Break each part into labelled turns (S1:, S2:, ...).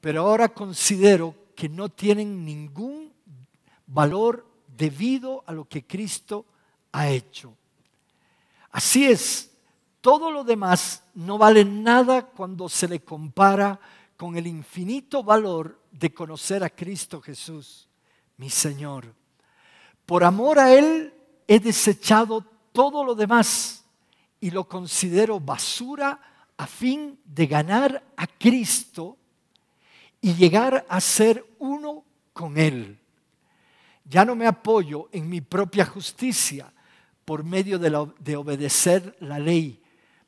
S1: pero ahora considero que no tienen ningún valor debido a lo que Cristo ha hecho. Así es, todo lo demás no vale nada cuando se le compara con el infinito valor de conocer a Cristo Jesús, mi Señor. Por amor a Él he desechado todo lo demás y lo considero basura a fin de ganar a Cristo y llegar a ser uno con Él. Ya no me apoyo en mi propia justicia por medio de, obedecer la ley,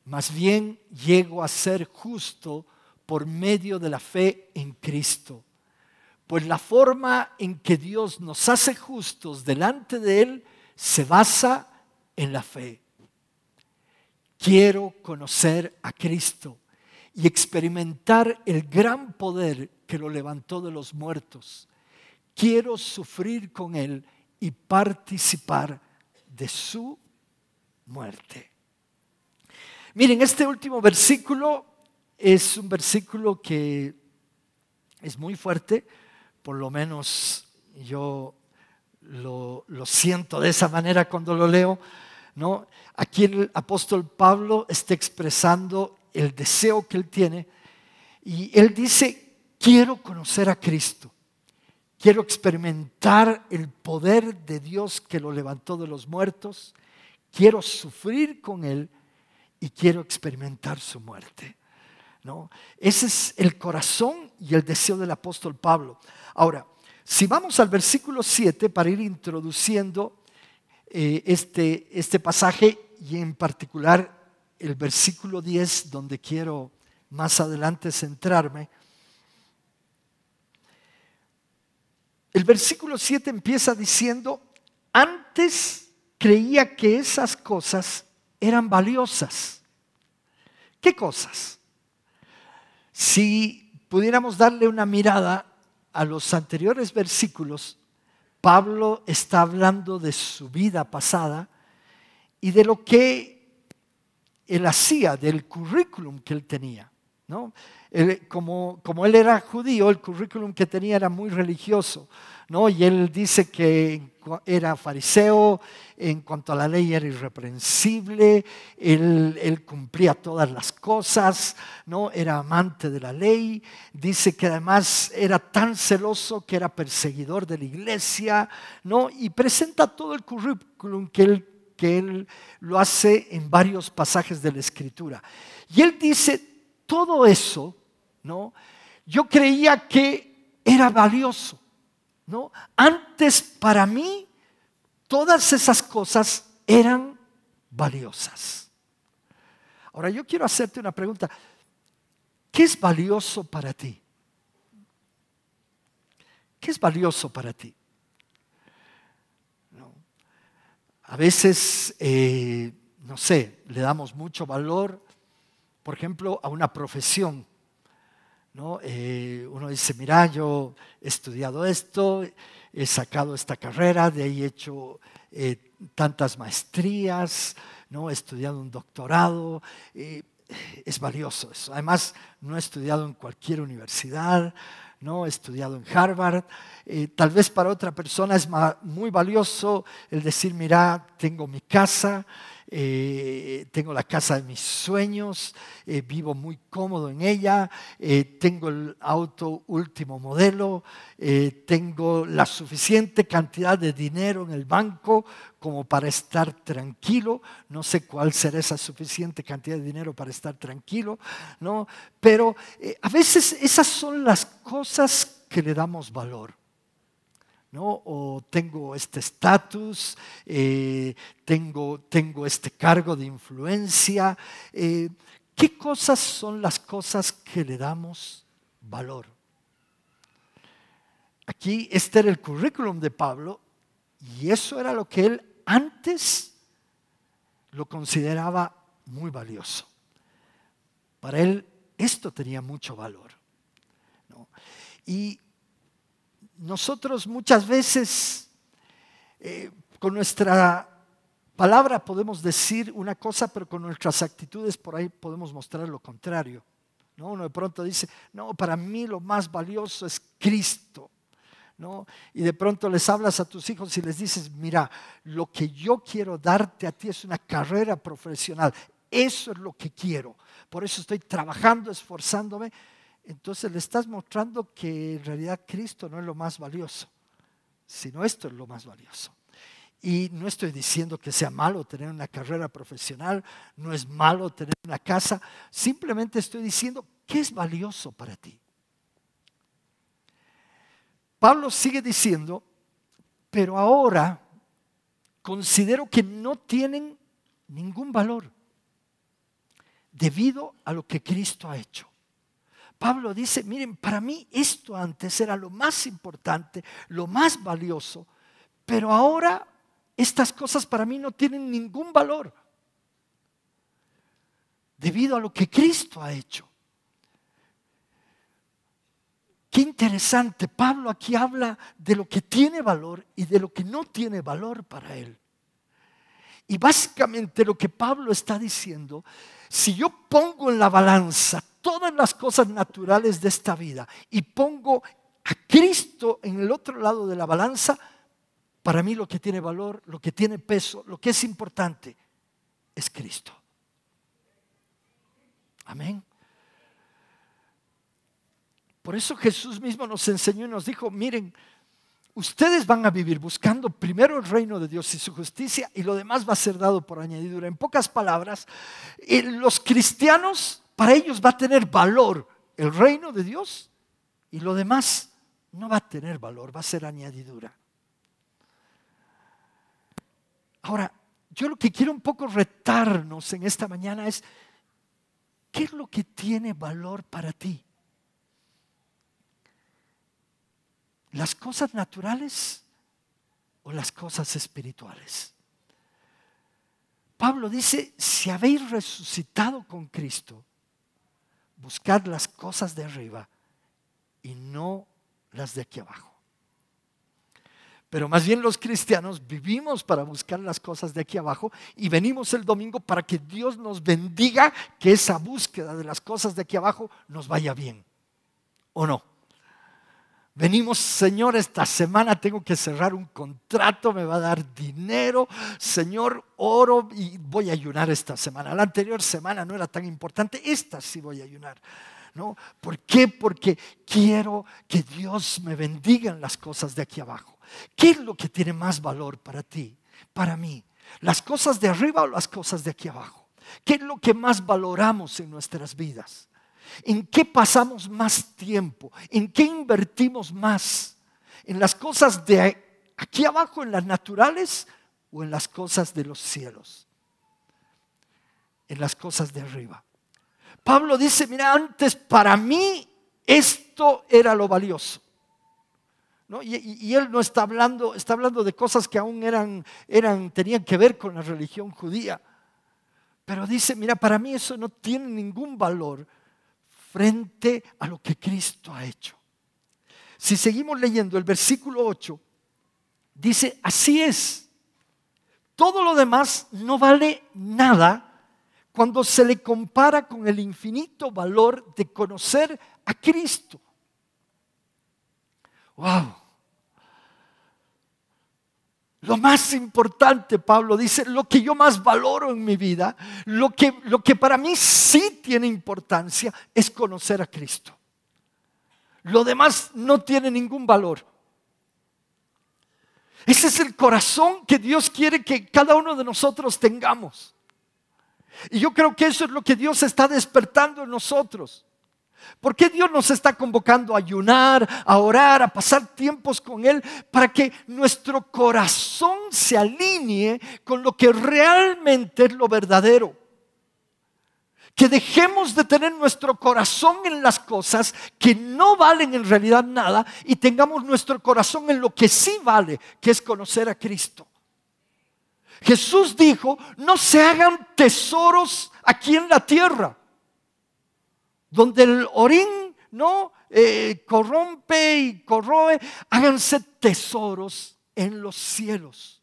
S1: más bien llego a ser justo por medio de la fe en Cristo. Pues la forma en que Dios nos hace justos delante de Él se basa en la fe. Quiero conocer a Cristo y experimentar el gran poder que lo levantó de los muertos. Quiero sufrir con Él y participar de su muerte. Miren, este último versículo es un versículo que es muy fuerte, por lo menos yo lo, siento de esa manera cuando lo leo. ¿no? Aquí el apóstol Pablo está expresando el deseo que él tiene y él dice quiero conocer a Cristo. Quiero experimentar el poder de Dios que lo levantó de los muertos. Quiero sufrir con Él y quiero experimentar su muerte. Ese es el corazón y el deseo del apóstol Pablo. Ahora, si vamos al versículo 7 para ir introduciendo eh, este, este pasaje y en particular el versículo 10 donde quiero más adelante centrarme, El versículo 7 empieza diciendo, antes creía que esas cosas eran valiosas. ¿Qué cosas? Si pudiéramos darle una mirada a los anteriores versículos, Pablo está hablando de su vida pasada y de lo que él hacía, del currículum que él tenía. ¿no? Eh, como, como, él era judío, el currículum que tenía era muy religioso, ¿no? y él dice que era fariseo, en cuanto a la ley era irreprensible, él, cumplía todas las cosas, ¿no? era amante de la ley, dice que además era tan celoso que era perseguidor de la iglesia, ¿no? y presenta todo el currículum que él que él lo hace en varios pasajes de la escritura. Y él dice, todo eso, ¿no? Yo creía que era valioso, ¿no? Antes para mí todas esas cosas eran valiosas. Ahora yo quiero hacerte una pregunta. ¿Qué es valioso para ti? ¿Qué es valioso para ti? A veces, eh, no sé, le damos mucho valor por ejemplo, a una profesión. ¿no? Eh, uno dice, mira, yo he estudiado esto, he sacado esta carrera, de ahí he hecho eh, tantas maestrías, ¿no? he estudiado un doctorado. Eh, es valioso eso. Además, no he estudiado en cualquier universidad, no he estudiado en Harvard. tal vez para otra persona es muy valioso el decir, mira, tengo mi casa, eh, tengo la casa de mis sueños, eh, vivo muy cómodo en ella, eh, tengo el auto último modelo, tengo la suficiente cantidad de dinero en el banco como para estar tranquilo, no sé cuál será esa suficiente cantidad de dinero para estar tranquilo, pero a veces esas son las cosas que le damos valor. ¿no? o tengo este estatus, eh, tengo, tengo, este cargo de influencia. Eh, ¿Qué cosas son las cosas que le damos valor? Aquí este era el currículum de Pablo y eso era lo que él antes lo consideraba muy valioso. Para él esto tenía mucho valor. Y nosotros muchas veces eh, con nuestra palabra podemos decir una cosa, pero con nuestras actitudes por ahí podemos mostrar lo contrario. ¿no? Uno de pronto dice, no, para mí lo más valioso es Cristo. Y de pronto les hablas a tus hijos y les dices, mira, lo que yo quiero darte a ti es una carrera profesional. Eso es lo que quiero. Por eso estoy trabajando, esforzándome entonces le estás mostrando que en realidad Cristo no es lo más valioso, sino esto es lo más valioso. Y no estoy diciendo que sea malo tener una carrera profesional, no es malo tener una casa, simplemente estoy diciendo qué es valioso para ti. Pablo sigue diciendo, pero ahora considero que no tienen ningún valor debido a lo que Cristo ha hecho. Pablo dice, miren, para mí esto antes era lo más importante, lo más valioso, pero ahora estas cosas para mí no tienen ningún valor debido a lo que Cristo ha hecho. Qué interesante, Pablo aquí habla de lo que tiene valor y de lo que no tiene valor para él. Y básicamente lo que Pablo está diciendo, si yo pongo en la balanza todas las cosas naturales de esta vida y pongo a Cristo en el otro lado de la balanza, para mí lo que tiene valor, lo que tiene peso, lo que es importante es Cristo. Amén. Por eso Jesús mismo nos enseñó y nos dijo, miren, ustedes van a vivir buscando primero el reino de Dios y su justicia y lo demás va a ser dado por añadidura. En pocas palabras, eh, los cristianos para ellos va a tener valor el reino de Dios y lo demás no va a tener valor, va a ser añadidura. Ahora, yo lo que quiero un poco retarnos en esta mañana es, ¿qué es lo que tiene valor para ti? ¿Las cosas naturales o las cosas espirituales? Pablo dice, si habéis resucitado con Cristo, buscar las cosas de arriba y no las de aquí abajo. Pero más bien los cristianos vivimos para buscar las cosas de aquí abajo y venimos el domingo para que Dios nos bendiga, que esa búsqueda de las cosas de aquí abajo nos vaya bien. ¿O no? Venimos, Señor, esta semana tengo que cerrar un contrato, me va a dar dinero. Señor, oro y voy a ayunar esta semana. La anterior semana no era tan importante, esta sí voy a ayunar. ¿no? ¿Por qué? Porque quiero que Dios me bendiga en las cosas de aquí abajo. ¿Qué es lo que tiene más valor para ti, para mí? ¿Las cosas de arriba o las cosas de aquí abajo? ¿Qué es lo que más valoramos en nuestras vidas? ¿En qué pasamos más tiempo? ¿En qué invertimos más? ¿En las cosas de aquí abajo, en las naturales o en las cosas de los cielos? En las cosas de arriba. Pablo dice, mira, antes para mí esto era lo valioso. Y, él no está hablando, está hablando de cosas que aún eran, eran, tenían que ver con la religión judía. Pero dice, mira, para mí eso no tiene ningún valor frente a lo que Cristo ha hecho. Si seguimos leyendo el versículo 8, dice, así es, todo lo demás no vale nada cuando se le compara con el infinito valor de conocer a Cristo. ¡Wow! Lo más importante, Pablo dice, lo que yo más valoro en mi vida, lo que, lo que para mí sí tiene importancia, es conocer a Cristo. Lo demás no tiene ningún valor. Ese es el corazón que Dios quiere que cada uno de nosotros tengamos. Y yo creo que eso es lo que Dios está despertando en nosotros. ¿Por qué Dios nos está convocando a ayunar, a orar, a pasar tiempos con Él? Para que nuestro corazón se alinee con lo que realmente es lo verdadero. Que dejemos de tener nuestro corazón en las cosas que no valen en realidad nada y tengamos nuestro corazón en lo que sí vale, que es conocer a Cristo. Jesús dijo, no se hagan tesoros aquí en la tierra donde el orín no eh, corrompe y corroe, háganse tesoros en los cielos.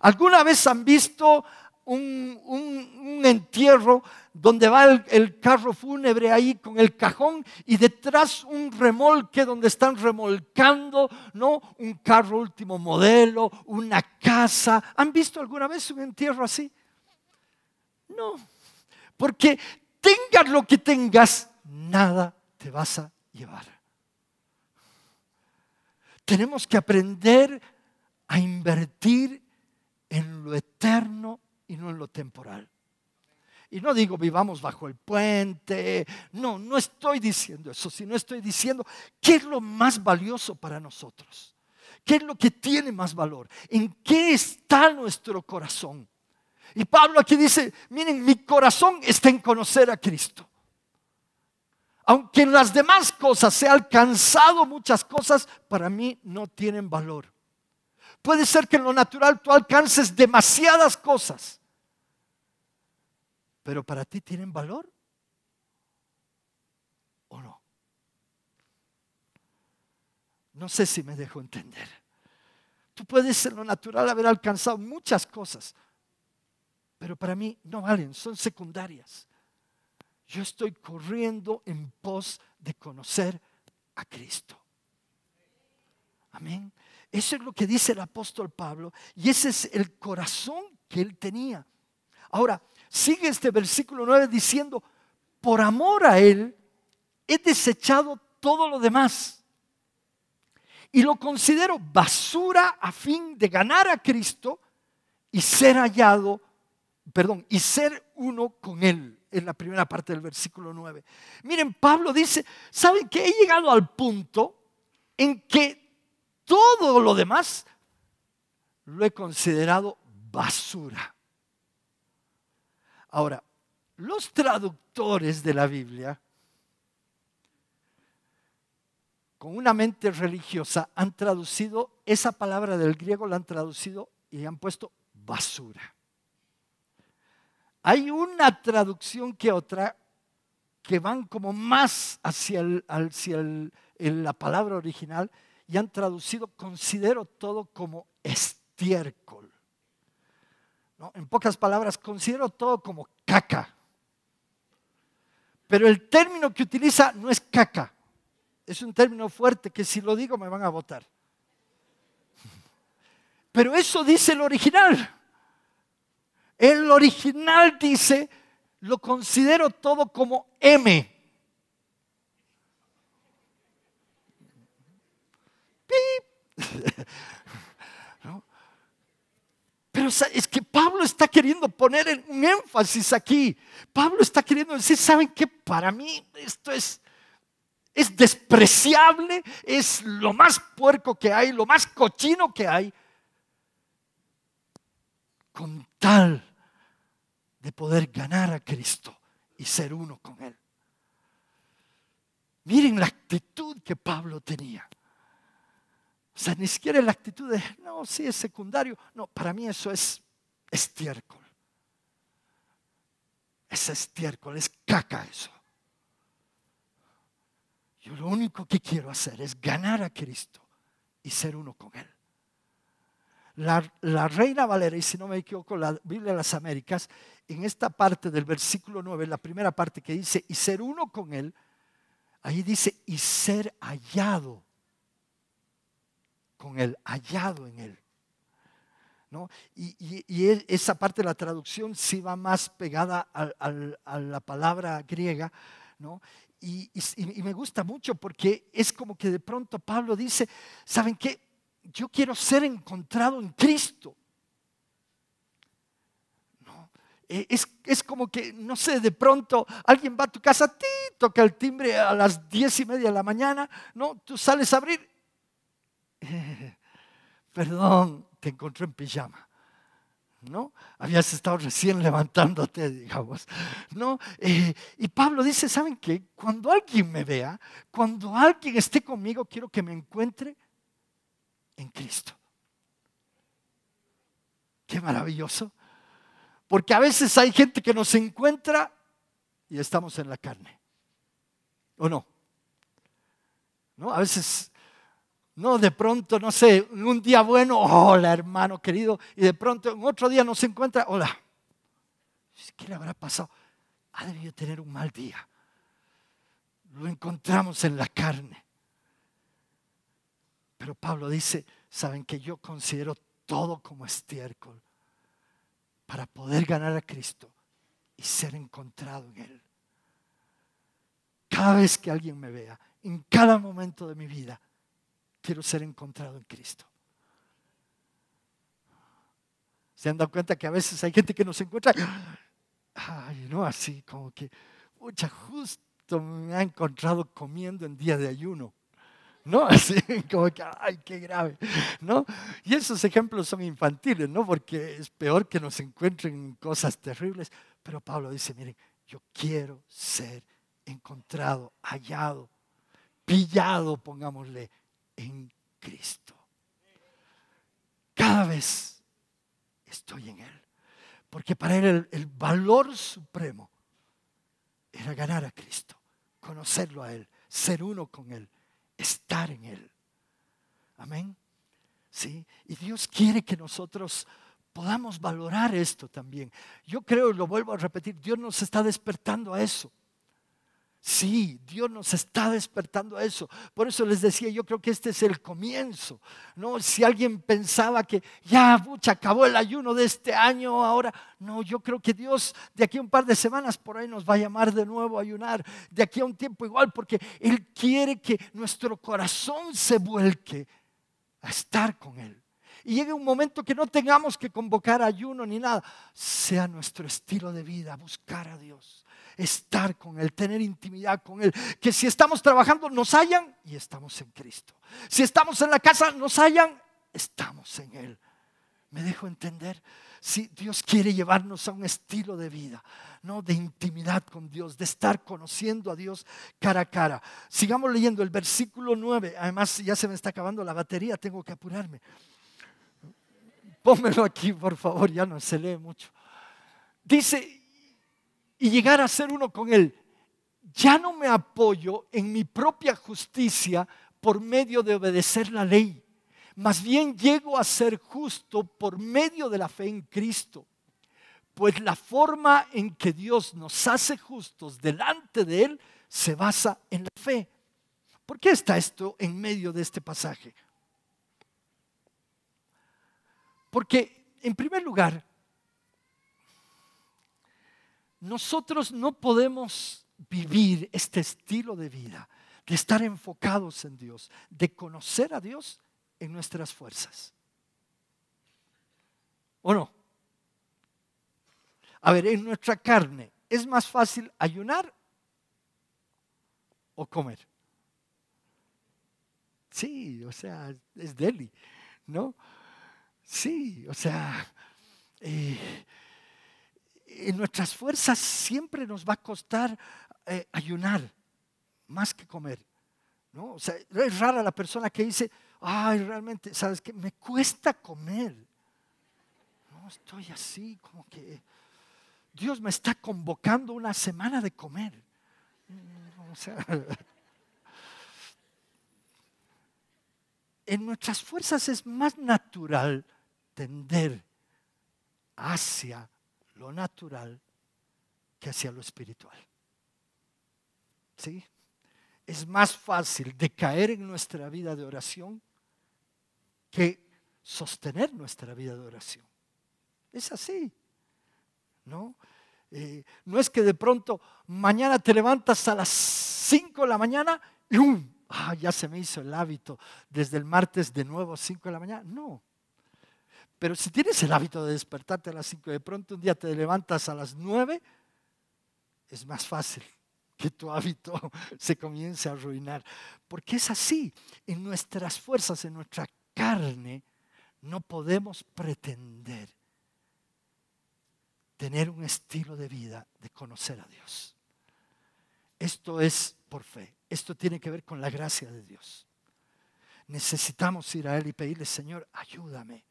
S1: ¿Alguna vez han visto un, entierro donde va el, carro fúnebre ahí con el cajón y detrás un remolque donde están remolcando, ¿no? Un carro último modelo, una casa. ¿Han visto alguna vez un entierro así? No, porque tengas lo que tengas, nada te vas a llevar. Tenemos que aprender a invertir en lo eterno y no en lo temporal. Y no digo vivamos bajo el puente, no, no estoy diciendo eso, sino estoy diciendo qué es lo más valioso para nosotros, qué es lo que tiene más valor, en qué está nuestro corazón. Y Pablo aquí dice, miren, mi corazón está en conocer a Cristo. Aunque en las demás cosas ha alcanzado muchas cosas, para mí no tienen valor. Puede ser que en lo natural tú alcances demasiadas cosas, pero para ti tienen valor o no. No sé si me dejo entender. Tú puedes en lo natural haber alcanzado muchas cosas, pero para mí no valen, son secundarias. Yo estoy corriendo en pos de conocer a Cristo. Amén. Eso es lo que dice el apóstol Pablo y ese es el corazón que él tenía. Ahora, sigue este versículo 9 diciendo, por amor a él he desechado todo lo demás y lo considero basura a fin de ganar a Cristo y ser hallado perdón, y ser uno con Él, en la primera parte del versículo 9. Miren, Pablo dice, ¿saben que he llegado al punto en que todo lo demás lo he considerado basura? Ahora, los traductores de la Biblia, con una mente religiosa, han traducido esa palabra del griego, la han traducido y han puesto basura. Hay una traducción que otra que van como más hacia, la palabra original y han traducido considero todo como estiércol. En pocas palabras, considero todo como caca. Pero el término que utiliza no es caca. Es un término fuerte que si lo digo me van a votar. Pero eso dice el original. El original dice, lo considero todo como M. Pero es que Pablo está queriendo poner un énfasis aquí. Pablo está queriendo decir, ¿saben qué? Para mí esto es, es despreciable, es lo más puerco que hay, lo más cochino que hay. Con tal de poder ganar a Cristo y ser uno con Él. Miren la actitud que Pablo tenía. O sea, ni siquiera la actitud de, no, sí es secundario. No, para mí eso es estiércol. Es estiércol, es caca eso. Yo lo único que quiero hacer es ganar a Cristo y ser uno con Él. La, Reina Valera, y si no me equivoco, la Biblia de las Américas, en esta parte del versículo 9, la primera parte que dice, y ser uno con Él, ahí dice, y ser hallado con Él, hallado en Él. ¿No? Y, esa parte de la traducción sí va más pegada a, la palabra griega, ¿no? Y, y, me gusta mucho porque es como que de pronto Pablo dice, ¿saben qué? yo quiero ser encontrado en Cristo. Eh, es, como que, no sé, de pronto alguien va a tu casa, ti, toca el timbre a las diez y media de la mañana, no, tú sales a abrir. perdón, te encontré en pijama. ¿no? Habías estado recién levantándote, digamos, ¿no? Eh, y Pablo dice, ¿saben qué? Cuando alguien me vea, cuando alguien esté conmigo, quiero que me encuentre en Cristo. Qué maravilloso. Porque a veces hay gente que nos encuentra y estamos en la carne. ¿O no? ¿No? A veces, no, de pronto, no sé, un día bueno, hola hermano querido, y de pronto en otro día nos encuentra, hola. ¿Qué le habrá pasado? Ha debido tener un mal día. Lo encontramos en la carne. Pero Pablo dice, saben que yo considero todo como estiércol para poder ganar a Cristo y ser encontrado en Él. Cada vez que alguien me vea, en cada momento de mi vida, quiero ser encontrado en Cristo. ¿Se han dado cuenta que a veces hay gente que nos encuentra? Ay, no así, como que, mucha, justo me ha encontrado comiendo en día de ayuno. ¿no? Así como que, ay, qué grave, ¿no? Y esos ejemplos son infantiles, ¿no? Porque es peor que nos encuentren cosas terribles. Pero Pablo dice, miren, yo quiero ser encontrado, hallado, pillado, pongámosle, en Cristo. Cada vez estoy en Él. Porque para Él el, el valor supremo era ganar a Cristo, conocerlo a Él, ser uno con Él estar en Él. Amén. Sí, y Dios quiere que nosotros podamos valorar esto también. Yo creo, lo vuelvo a repetir, Dios nos está despertando a eso. Sí, Dios nos está despertando a eso. Por eso les decía, yo creo que este es el comienzo. No, si alguien pensaba que ya, bucha acabó el ayuno de este año, ahora no, yo creo que Dios de aquí a un par de semanas por ahí nos va a llamar de nuevo a ayunar, de aquí a un tiempo igual, porque él quiere que nuestro corazón se vuelque a estar con él. Y llegue un momento que no tengamos que convocar ayuno ni nada, sea nuestro estilo de vida, buscar a Dios estar con Él, tener intimidad con Él. Que si estamos trabajando nos hallan y estamos en Cristo. Si estamos en la casa nos hallan, estamos en Él. ¿Me dejo entender? Si Dios quiere llevarnos a un estilo de vida, no de intimidad con Dios, de estar conociendo a Dios cara a cara. Sigamos leyendo el versículo 9. Además, ya se me está acabando la batería, tengo que apurarme. Pónmelo aquí, por favor, ya no se lee mucho. Dice, y llegar a ser uno con Él. Ya no me apoyo en mi propia justicia por medio de obedecer la ley. Más bien llego a ser justo por medio de la fe en Cristo. Pues la forma en que Dios nos hace justos delante de Él se basa en la fe. ¿Por qué está esto en medio de este pasaje? Porque, en primer lugar, nosotros no podemos vivir este estilo de vida, de estar enfocados en Dios, de conocer a Dios en nuestras fuerzas. ¿O no? A ver, en nuestra carne, ¿es más fácil ayunar o comer? Sí, o sea, es deli, ¿no? Sí, o sea, eh, en nuestras fuerzas siempre nos va a costar eh, ayunar más que comer. ¿no? es rara la persona que dice, ay, realmente, ¿sabes qué? Me cuesta comer. No, estoy así, como que Dios me está convocando una semana de comer. Mm, o sea, en nuestras fuerzas es más natural tender hacia lo natural que hacia lo espiritual. ¿Sí? Es más fácil decaer en nuestra vida de oración que sostener nuestra vida de oración. Es así. ¿No? Eh, no es que de pronto mañana te levantas a las 5 de la mañana y ¡um! ah, ya se me hizo el hábito desde el martes de nuevo a 5 de la mañana. No, pero si tienes el hábito de despertarte a las 5 de pronto un día te levantas a las 9, es más fácil que tu hábito se comience a arruinar. Porque es así, en nuestras fuerzas, en nuestra carne, no podemos pretender tener un estilo de vida de conocer a Dios. Esto es por fe, esto tiene que ver con la gracia de Dios. Necesitamos ir a Él y pedirle, Señor, ayúdame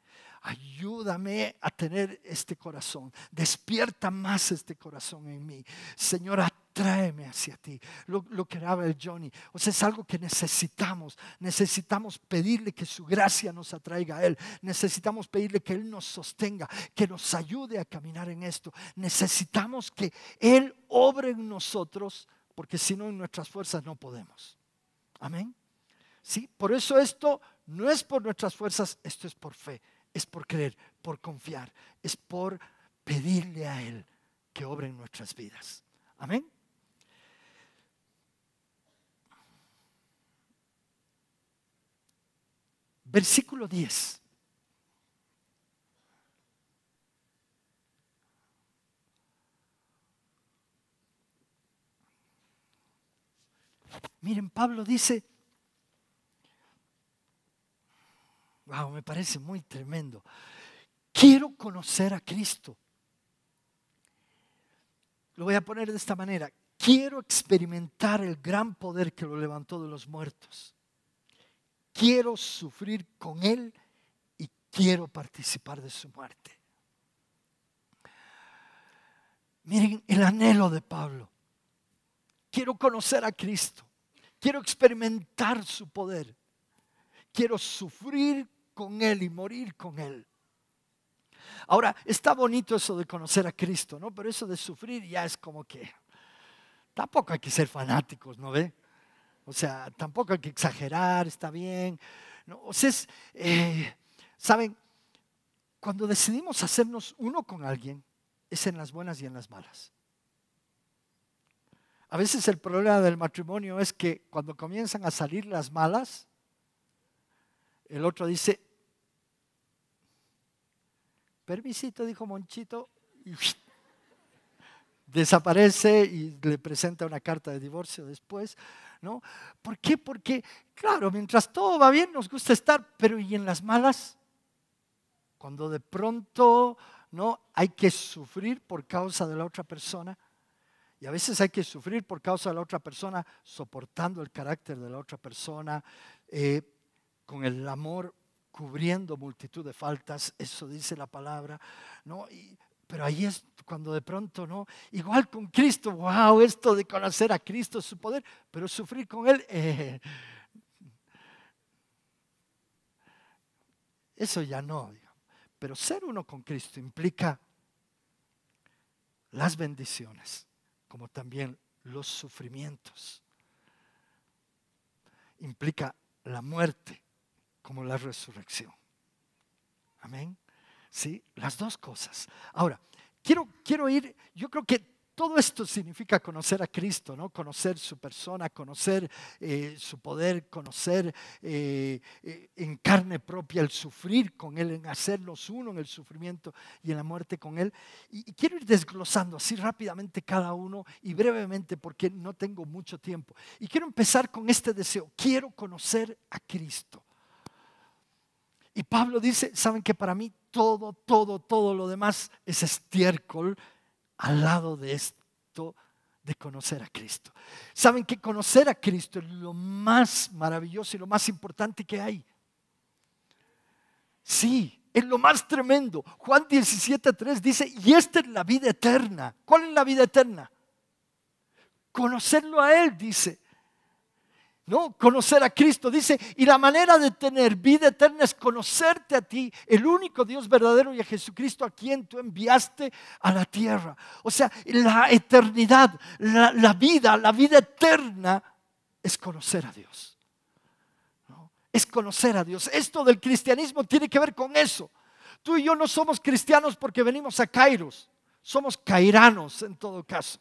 S1: Ayúdame a tener este corazón. Despierta más este corazón en mí. Señor, tráeme hacia ti. Lo, lo, que el Johnny. O sea, es algo que necesitamos. Necesitamos pedirle que su gracia nos atraiga a Él. Necesitamos pedirle que Él nos sostenga, que nos ayude a caminar en esto. Necesitamos que Él obre en nosotros, porque si no, en nuestras fuerzas no podemos. Amén. Sí, por eso esto no es por nuestras fuerzas, esto es por fe es por creer, por confiar, es por pedirle a Él que obre en nuestras vidas. Amén. Versículo 10. Miren, Pablo dice, me parece muy tremendo. Quiero conocer a Cristo. Lo voy a poner de esta manera. Quiero experimentar el gran poder que lo levantó de los muertos. Quiero sufrir con Él y quiero participar de su muerte. Miren el anhelo de Pablo. Quiero conocer a Cristo. Quiero experimentar su poder. Quiero sufrir con Él y morir con Él. Ahora, está bonito eso de conocer a Cristo, ¿no? Pero eso de sufrir ya es como que... Tampoco hay que ser fanáticos, ¿no ve? O sea, tampoco hay que exagerar, está bien. o sea, es, eh, ¿saben? Cuando decidimos hacernos uno con alguien, es en las buenas y en las malas. A veces el problema del matrimonio es que cuando comienzan a salir las malas, el otro dice, permisito, dijo Monchito, desaparece y le presenta una carta de divorcio después. ¿no? ¿Por qué? Porque, claro, mientras todo va bien nos gusta estar, pero ¿y en las malas? Cuando de pronto ¿no? hay que sufrir por causa de la otra persona. Y a veces hay que sufrir por causa de la otra persona, soportando el carácter de la otra persona, eh, con el amor cubriendo multitud de faltas, eso dice la palabra, ¿no? pero ahí es cuando de pronto, ¿no? Igual con Cristo, wow, esto de conocer a Cristo, su poder, pero sufrir con Él, eh, eso ya no. Pero ser uno con Cristo implica las bendiciones, como también los sufrimientos. Implica la muerte, como la resurrección. Amén. Sí, las dos cosas. Ahora, quiero, quiero ir, yo creo que todo esto significa conocer a Cristo, ¿no? Conocer su persona, conocer eh, su poder, conocer eh, eh, en carne propia el sufrir con Él, en hacerlos uno en el sufrimiento y en la muerte con Él. y, quiero ir desglosando así rápidamente cada uno y brevemente porque no tengo mucho tiempo. Y quiero empezar con este deseo. Quiero conocer a Cristo. Y Pablo dice, ¿saben que para mí todo, todo, todo lo demás es estiércol al lado de esto de conocer a Cristo? ¿Saben que conocer a Cristo es lo más maravilloso y lo más importante que hay? Sí, es lo más tremendo. Juan 17.3 dice, y esta es la vida eterna. ¿Cuál es la vida eterna? Conocerlo a Él, dice. ¿no? Conocer a Cristo, dice, y la manera de tener vida eterna es conocerte a ti, el único Dios verdadero y a Jesucristo a quien tú enviaste a la tierra. O sea, la eternidad, la, vida, la vida eterna es conocer a Dios. Es conocer a Dios. Esto del cristianismo tiene que ver con eso. Tú y yo no somos cristianos porque venimos a Kairos, somos cairanos en todo caso.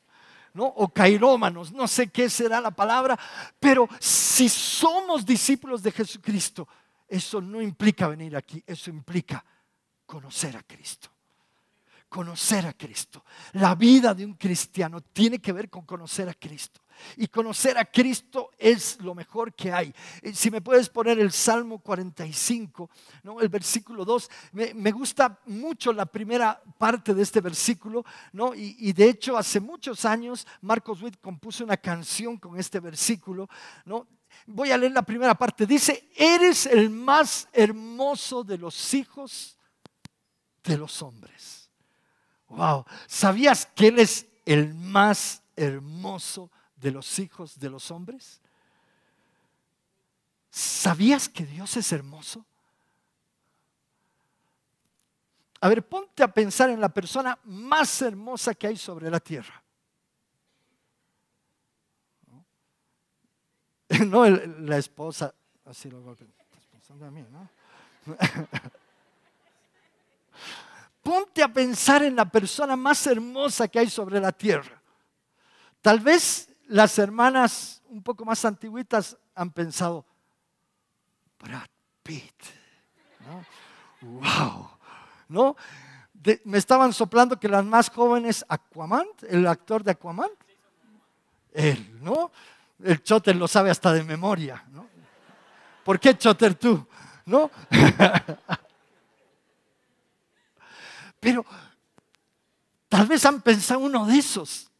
S1: ¿no? o cairómanos, no sé qué será la palabra, pero si somos discípulos de Jesucristo, eso no implica venir aquí, eso implica conocer a Cristo. Conocer a Cristo. La vida de un cristiano tiene que ver con conocer a Cristo. Y conocer a Cristo es lo mejor que hay. Eh, si me puedes poner el Salmo 45, ¿no? el versículo 2, me, gusta mucho la primera parte de este versículo, Y, de hecho hace muchos años Marcos Witt compuso una canción con este versículo. Voy a leer la primera parte. Dice, eres el más hermoso de los hijos de los hombres. Wow, ¿sabías que Él es el más hermoso de los hijos de los hombres? ¿Sabías que Dios es hermoso? A ver, ponte a pensar en la persona más hermosa que hay sobre la tierra. No la esposa, así lo Estás pensando a mí, ¿no? Ponte a pensar en la persona más hermosa que hay sobre la tierra. Tal vez las hermanas un poco más antiguitas han pensado, Brad Pitt, ¿no? ¡Wow! ¿No? me estaban soplando que las más jóvenes, Aquaman, el actor de Aquaman, él, ¿no? El Chotter lo sabe hasta de memoria, ¿no? ¿Por qué Chotter tú? ¿No? Pero tal vez han pensado uno de esos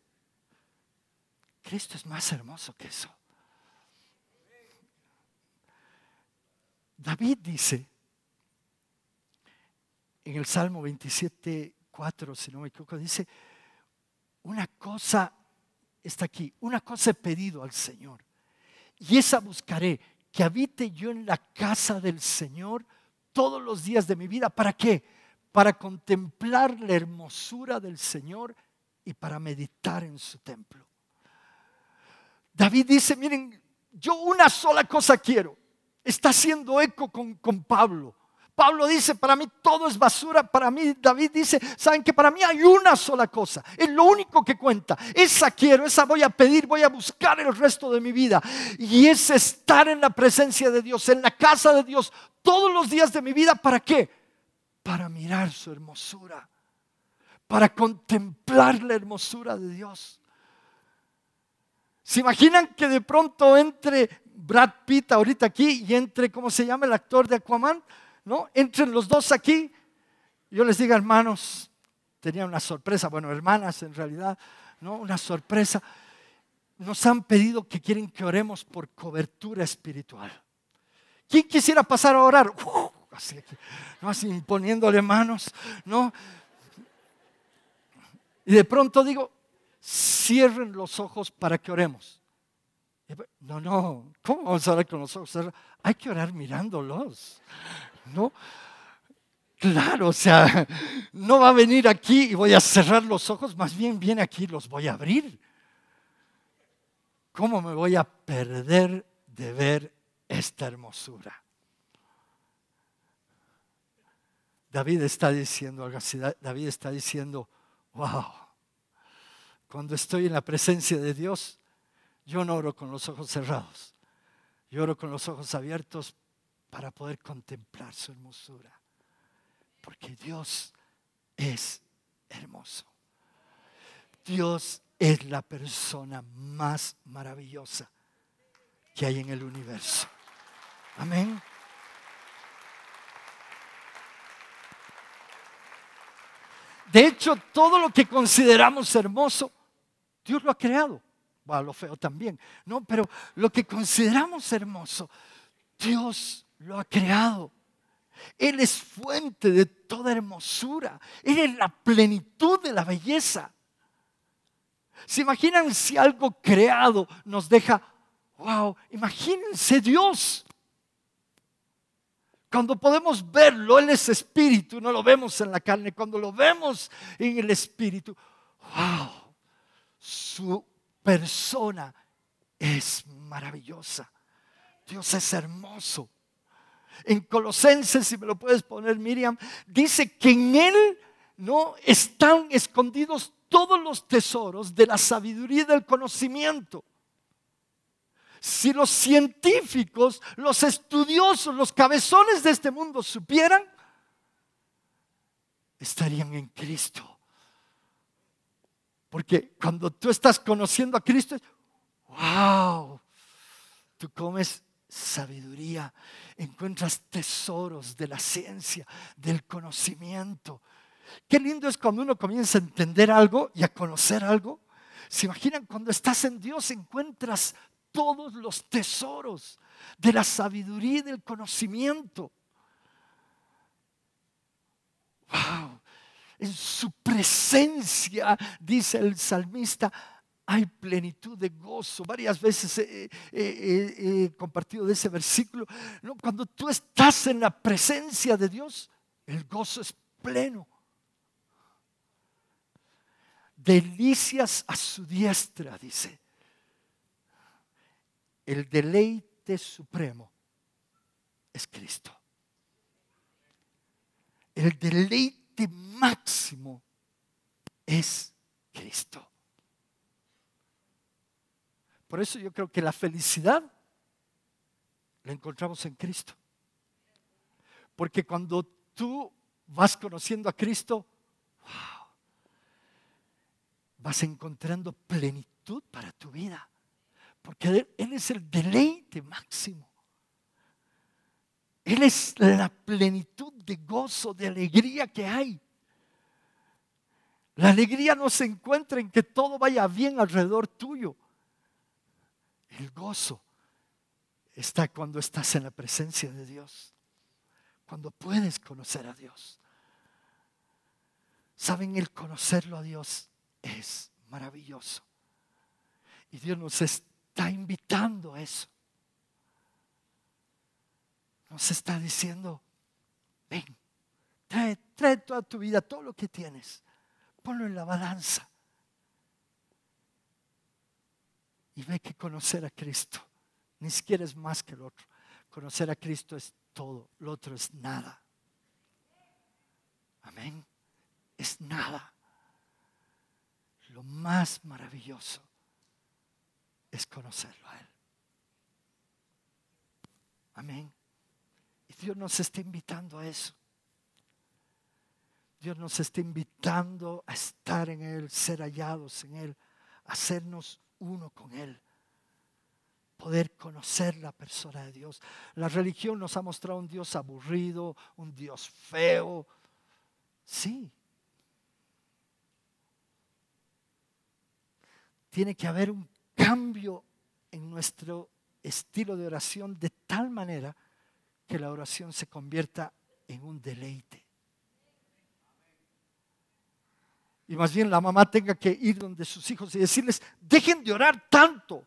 S1: esto es más hermoso que eso. David dice en el Salmo 27, 4, si no me equivoco, dice, una cosa está aquí, una cosa he pedido al Señor, y esa buscaré, que habite yo en la casa del Señor todos los días de mi vida. ¿Para qué? Para contemplar la hermosura del Señor y para meditar en su templo. David dice, miren, yo una sola cosa quiero. Está haciendo eco con, con Pablo. Pablo dice, para mí todo es basura, para mí David dice, saben que para mí hay una sola cosa, es lo único que cuenta, esa quiero, esa voy a pedir, voy a buscar el resto de mi vida. Y es estar en la presencia de Dios, en la casa de Dios, todos los días de mi vida, ¿para qué? Para mirar su hermosura, para contemplar la hermosura de Dios. ¿Se imaginan que de pronto entre Brad Pitt ahorita aquí y entre, ¿cómo se llama el actor de Aquaman? ¿No? Entren los dos aquí. Yo les digo, hermanos, tenía una sorpresa, bueno, hermanas en realidad, ¿no? Una sorpresa. Nos han pedido que quieren que oremos por cobertura espiritual. ¿Quién quisiera pasar a orar? así, ¿no? así poniéndole manos, ¿no? Y de pronto digo, cierren los ojos para que oremos. Pues, no, no, ¿cómo vamos a orar con los ojos? Hay que orar mirándolos. No, claro, o sea, no va a venir aquí y voy a cerrar los ojos, más bien viene aquí y los voy a abrir. ¿Cómo me voy a perder de ver esta hermosura? David está diciendo David está diciendo, wow, cuando estoy en la presencia de Dios, yo no oro con los ojos cerrados. Yo oro con los ojos abiertos para poder contemplar su hermosura. Porque Dios es hermoso. Dios es la persona más maravillosa que hay en el universo. Amén. De hecho, todo lo que consideramos hermoso Dios lo ha creado. Va, lo feo también, ¿no? Pero lo que consideramos hermoso, Dios lo ha creado. Él es fuente de toda hermosura. Él es la plenitud de la belleza. ¿Se imaginan si algo creado nos deja, wow, imagínense Dios? Cuando podemos verlo, Él es espíritu, no lo vemos en la carne. Cuando lo vemos en el espíritu, wow, su persona es maravillosa. Dios es hermoso. En Colosenses, si me lo puedes poner, Miriam, dice que en Él no están escondidos todos los tesoros de la sabiduría y del conocimiento. Si los científicos, los estudiosos, los cabezones de este mundo supieran, estarían en Cristo. Porque cuando tú estás conociendo a Cristo, wow, tú comes sabiduría, encuentras tesoros de la ciencia, del conocimiento. Qué lindo es cuando uno comienza a entender algo y a conocer algo. ¿Se imaginan cuando estás en Dios encuentras todos los tesoros de la sabiduría y del conocimiento? ¡Wow! en su presencia, dice el salmista, hay plenitud de gozo. Varias veces he, compartido de ese versículo. cuando tú estás en la presencia de Dios, el gozo es pleno. Delicias a su diestra, dice. El deleite supremo es Cristo. El deleite máximo es Cristo. Por eso yo creo que la felicidad la encontramos en Cristo. Porque cuando tú vas conociendo a Cristo, vas encontrando plenitud para tu vida. Porque Él es el deleite máximo. Él es la plenitud de gozo, de alegría que hay. La alegría no se encuentra en que todo vaya bien alrededor tuyo. El gozo está cuando estás en la presencia de Dios, cuando puedes conocer a Dios. Saben, el conocerlo a Dios es maravilloso. Y Dios nos está invitando a eso. Nos está diciendo, ven, trae, toda tu vida, todo lo que tienes, ponlo en la balanza. Y ve que conocer a Cristo, ni siquiera es más que el otro. Conocer a Cristo es todo, el otro es nada. Amén. Es nada. Lo más maravilloso es conocerlo a Él. Amén. Dios nos está invitando a eso. Dios nos está invitando a estar en Él, ser hallados en Él, hacernos uno con Él, poder conocer la persona de Dios. La religión nos ha mostrado un Dios aburrido, un Dios feo. Sí. Tiene que haber un cambio en nuestro estilo de oración de tal manera que la oración se convierta en un deleite. Y más bien la mamá tenga que ir donde sus hijos y decirles, dejen de orar tanto.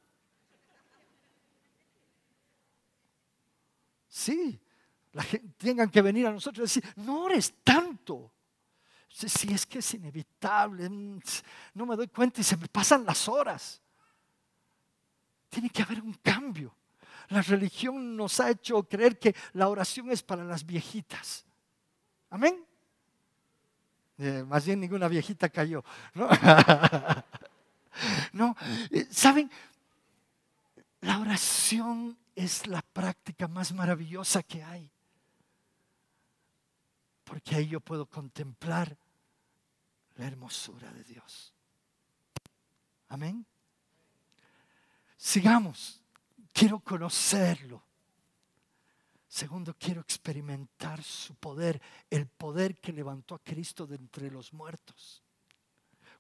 S1: Sí, la gente, tengan que venir a nosotros y decir, no ores tanto. si es que es inevitable, mm, no me doy cuenta y se me pasan las horas. Tiene que haber un cambio. La religión nos ha hecho creer que la oración es para las viejitas. Amén. Eh, más bien ninguna viejita cayó. No, eh, ¿saben? La oración es la práctica más maravillosa que hay. Porque ahí yo puedo contemplar la hermosura de Dios. Amén. Sigamos quiero conocerlo. Segundo, quiero experimentar su poder, el poder que levantó a Cristo de entre los muertos.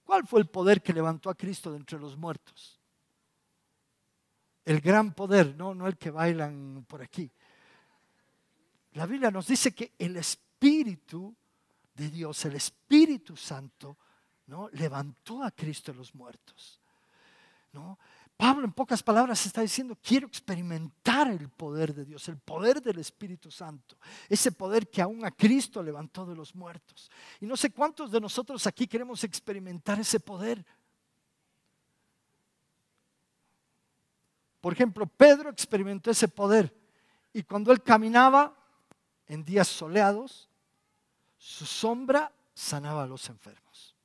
S1: ¿Cuál fue el poder que levantó a Cristo de entre los muertos? El gran poder, no, no el que bailan por aquí. La Biblia nos dice que el Espíritu de Dios, el Espíritu Santo, ¿no? levantó a Cristo de los muertos. ¿no? Pablo en pocas palabras está diciendo, quiero experimentar el poder de Dios, el poder del Espíritu Santo, ese poder que aún a Cristo levantó de los muertos. Y no sé cuántos de nosotros aquí queremos experimentar ese poder. Por ejemplo, Pedro experimentó ese poder y cuando él caminaba en días soleados, su sombra sanaba a los enfermos.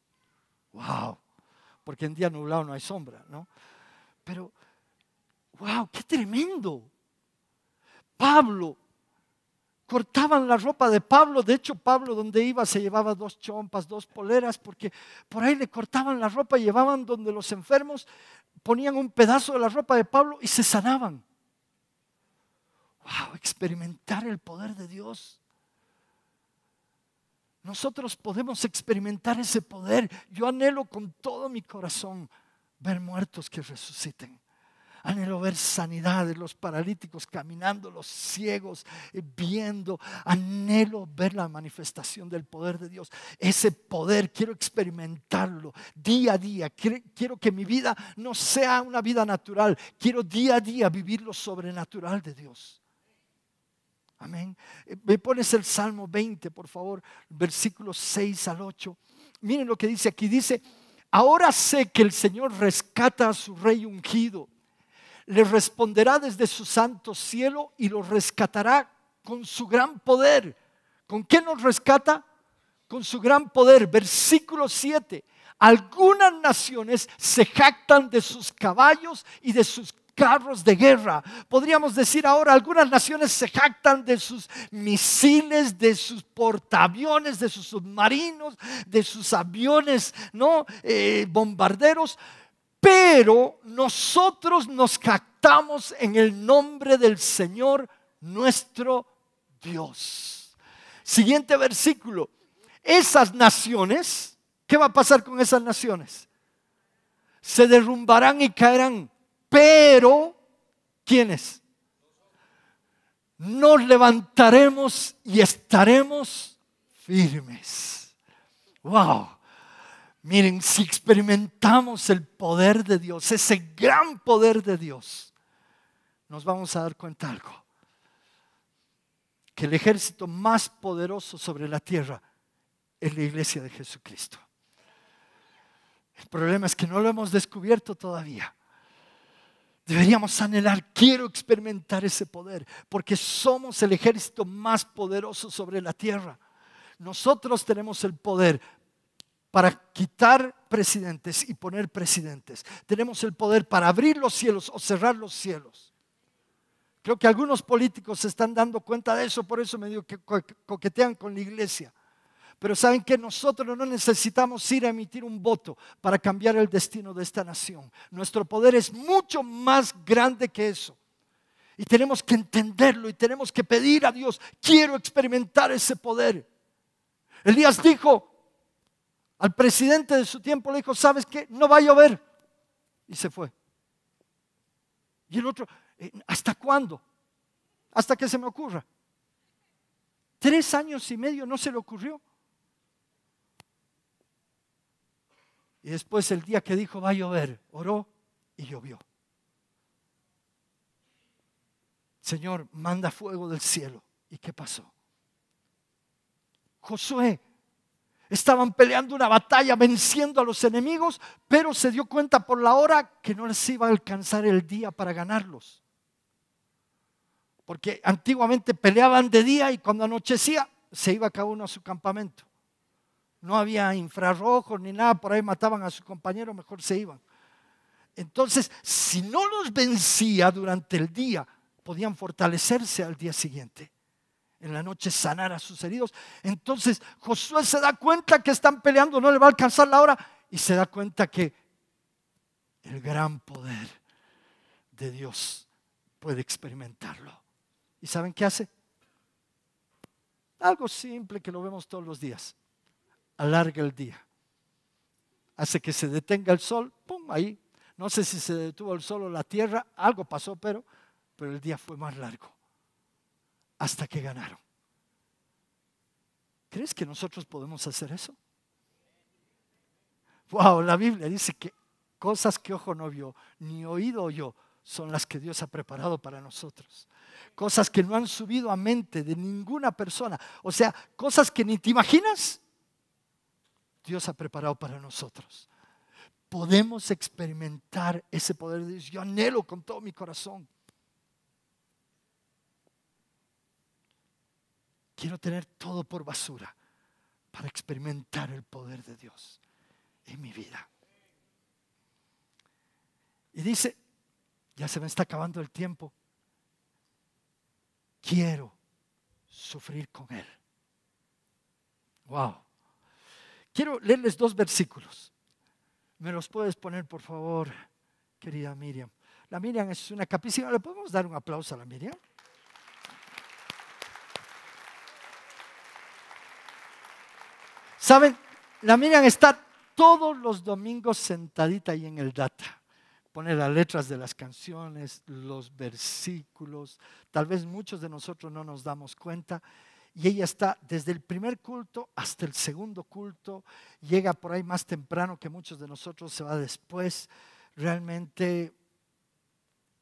S1: ¡Wow! Porque en día nublado no hay sombra, ¿no? Pero, wow, qué tremendo. Pablo, cortaban la ropa de Pablo. De hecho, Pablo donde iba se llevaba dos chompas, dos poleras, porque por ahí le cortaban la ropa, y llevaban donde los enfermos, ponían un pedazo de la ropa de Pablo y se sanaban. ¡Wow! Experimentar el poder de Dios. Nosotros podemos experimentar ese poder. Yo anhelo con todo mi corazón ver muertos que resuciten. Anhelo ver sanidades, los paralíticos caminando, los ciegos eh, viendo. Anhelo ver la manifestación del poder de Dios. Ese poder quiero experimentarlo día a día. Quiero que mi vida no sea una vida natural. Quiero día a día vivir lo sobrenatural de Dios. Amén. Eh, me pones el Salmo 20, por favor, versículos 6 al 8. Miren lo que dice aquí. Dice, Ahora sé que el Señor rescata a su rey ungido. Le responderá desde su santo cielo y lo rescatará con su gran poder. ¿Con qué nos rescata? Con su gran poder. Versículo 7. Algunas naciones se jactan de sus caballos y de sus carros de guerra. Podríamos decir ahora, algunas naciones se jactan de sus misiles, de sus portaaviones, de sus submarinos, de sus aviones, ¿no? Eh, bombarderos. Pero nosotros nos jactamos en el nombre del Señor nuestro Dios. Siguiente versículo. Esas naciones, ¿qué va a pasar con esas naciones? Se derrumbarán y caerán pero es? Nos levantaremos y estaremos firmes. Wow. Miren, si experimentamos el poder de Dios, ese gran poder de Dios, nos vamos a dar cuenta algo. Que el ejército más poderoso sobre la tierra es la iglesia de Jesucristo. El problema es que no lo hemos descubierto todavía. Deberíamos anhelar, quiero experimentar ese poder, porque somos el ejército más poderoso sobre la tierra. Nosotros tenemos el poder para quitar presidentes y poner presidentes. Tenemos el poder para abrir los cielos o cerrar los cielos. Creo que algunos políticos se están dando cuenta de eso, por eso me digo que coquetean con la iglesia. Pero saben que nosotros no necesitamos ir a emitir un voto para cambiar el destino de esta nación. Nuestro poder es mucho más grande que eso. Y tenemos que entenderlo y tenemos que pedir a Dios, quiero experimentar ese poder. Elías dijo al presidente de su tiempo, le dijo, ¿sabes qué? No va a llover. Y se fue. Y el otro, eh, ¿hasta cuándo? Hasta que se me ocurra. Tres años y medio no se le ocurrió. Y después el día que dijo va a llover, oró y llovió. Señor, manda fuego del cielo. ¿Y qué pasó? Josué estaban peleando una batalla, venciendo a los enemigos, pero se dio cuenta por la hora que no les iba a alcanzar el día para ganarlos. Porque antiguamente peleaban de día y cuando anochecía se iba cada uno a su campamento no había infrarrojos ni nada, por ahí mataban a sus compañeros, mejor se iban. Entonces, si no los vencía durante el día, podían fortalecerse al día siguiente. En la noche sanar a sus heridos. Entonces Josué se da cuenta que están peleando, no le va a alcanzar la hora y se da cuenta que el gran poder de Dios puede experimentarlo. ¿Y saben qué hace? Algo simple que lo vemos todos los días alarga el día. Hace que se detenga el sol, ¡pum! Ahí. No sé si se detuvo el sol o la tierra, algo pasó, pero, pero el día fue más largo. Hasta que ganaron. ¿Crees que nosotros podemos hacer eso? Wow, la Biblia dice que cosas que ojo no vio, ni oído yo son las que Dios ha preparado para nosotros. Cosas que no han subido a mente de ninguna persona. O sea, cosas que ni te imaginas Dios ha preparado para nosotros. Podemos experimentar ese poder de Dios. Yo anhelo con todo mi corazón. Quiero tener todo por basura para experimentar el poder de Dios en mi vida. Y dice, ya se me está acabando el tiempo, quiero sufrir con Él. Wow. Quiero leerles dos versículos. ¿Me los puedes poner, por favor, querida Miriam? La Miriam es una capísima. ¿Le podemos dar un aplauso a la Miriam? Saben, la Miriam está todos los domingos sentadita ahí en el data. Pone las letras de las canciones, los versículos. Tal vez muchos de nosotros no nos damos cuenta y ella está desde el primer culto hasta el segundo culto, llega por ahí más temprano que muchos de nosotros, se va después, realmente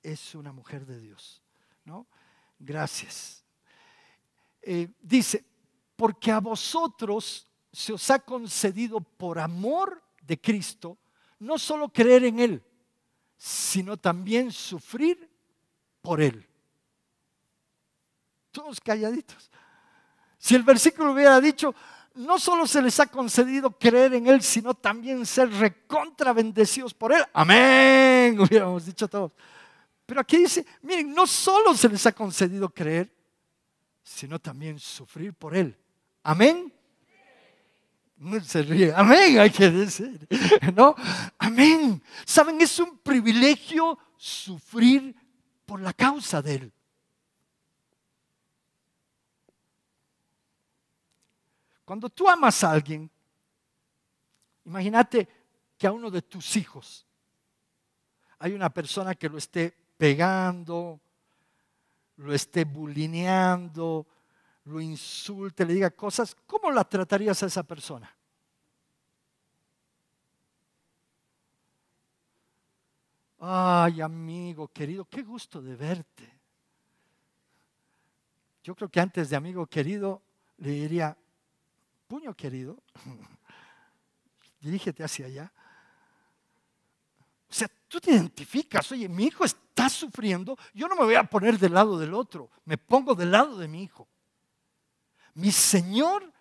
S1: es una mujer de Dios, ¿no? Gracias. Eh, dice, porque a vosotros se os ha concedido por amor de Cristo, no solo creer en Él, sino también sufrir por Él. Todos calladitos. Si el versículo hubiera dicho, no solo se les ha concedido creer en Él, sino también ser recontra bendecidos por Él. Amén, hubiéramos dicho todos. Pero aquí dice, miren, no solo se les ha concedido creer, sino también sufrir por Él. Amén. No se ríe, amén, hay que decir, ¿no? Amén. Saben, es un privilegio sufrir por la causa de Él. Cuando tú amas a alguien, imagínate que a uno de tus hijos hay una persona que lo esté pegando, lo esté bulineando, lo insulte, le diga cosas, ¿cómo la tratarías a esa persona? Ay, amigo querido, qué gusto de verte. Yo creo que antes de amigo querido le diría, puño querido, dirígete hacia allá. O sea, tú te identificas, oye, mi hijo está sufriendo, yo no me voy a poner del lado del otro, me pongo del lado de mi hijo. Mi Señor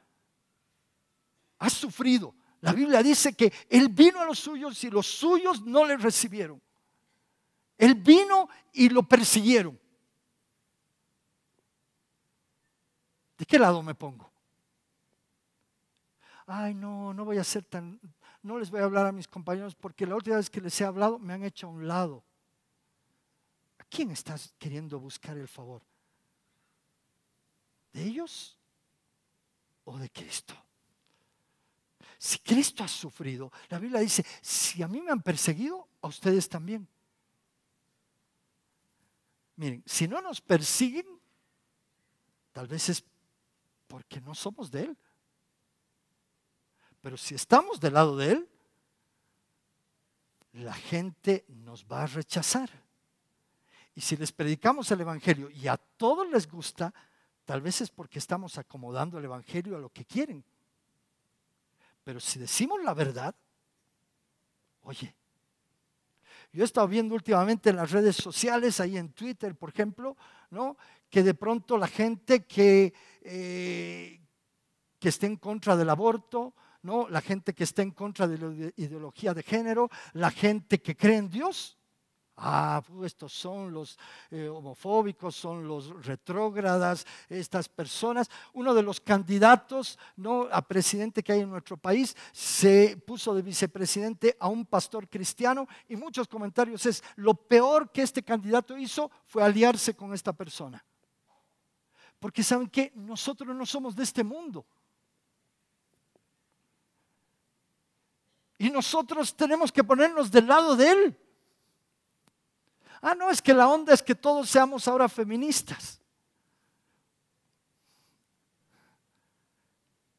S1: ha sufrido. La Biblia dice que Él vino a los suyos y los suyos no le recibieron. Él vino y lo persiguieron. ¿De qué lado me pongo? ay no, no voy a ser tan, no les voy a hablar a mis compañeros porque la última vez que les he hablado me han hecho a un lado. ¿A quién estás queriendo buscar el favor? ¿De ellos o de Cristo? Si Cristo ha sufrido, la Biblia dice, si a mí me han perseguido, a ustedes también. Miren, si no nos persiguen, tal vez es porque no somos de Él. Pero si estamos del lado de Él, la gente nos va a rechazar. Y si les predicamos el Evangelio y a todos les gusta, tal vez es porque estamos acomodando el Evangelio a lo que quieren. Pero si decimos la verdad, oye, yo he estado viendo últimamente en las redes sociales, ahí en Twitter, por ejemplo, ¿no? que de pronto la gente que, eh, está que esté en contra del aborto, ¿no? la gente que está en contra de la ideología de género, la gente que cree en Dios. Ah, pues, estos son los eh, homofóbicos, son los retrógradas, estas personas. Uno de los candidatos ¿no? a presidente que hay en nuestro país se puso de vicepresidente a un pastor cristiano y muchos comentarios es, lo peor que este candidato hizo fue aliarse con esta persona. Porque saben que nosotros no somos de este mundo. Y nosotros tenemos que ponernos del lado de Él. Ah, no, es que la onda es que todos seamos ahora feministas.